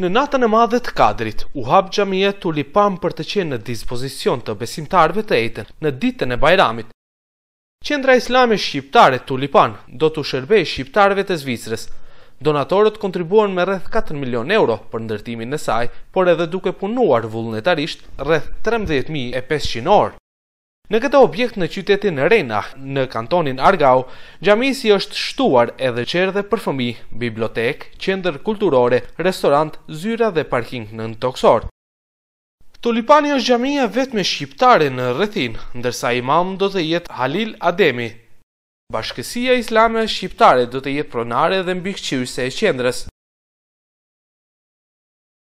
Në natën e madhe të kadrit, u hap gjamije Tulipan lipam për të qenë në dispozicion të besimtarve të ejten në ditën e bajramit. Qendra Islame Shqiptare Tulipan do të shërbej Shqiptarve të Zvicrës. Donatorët kontribuan me rreth 4 milion euro për ndërtimin e saj, por edhe duke punuar vullnetarisht rreth 13.500 orë. Në këtë objekt në qytetin Rena, në kantonin Argau, gjamisi është shtuar edhe qerë dhe përfëmi, bibliotek, qender kulturore, restorant, zyra dhe parking në në toksor. Tulipani është gjamija vetë me shqiptare në rëthin, ndërsa imam do të jetë Halil Ademi. Bashkësia Islame Shqiptare do të jetë pronare dhe mbikëqyrëse e qendrës.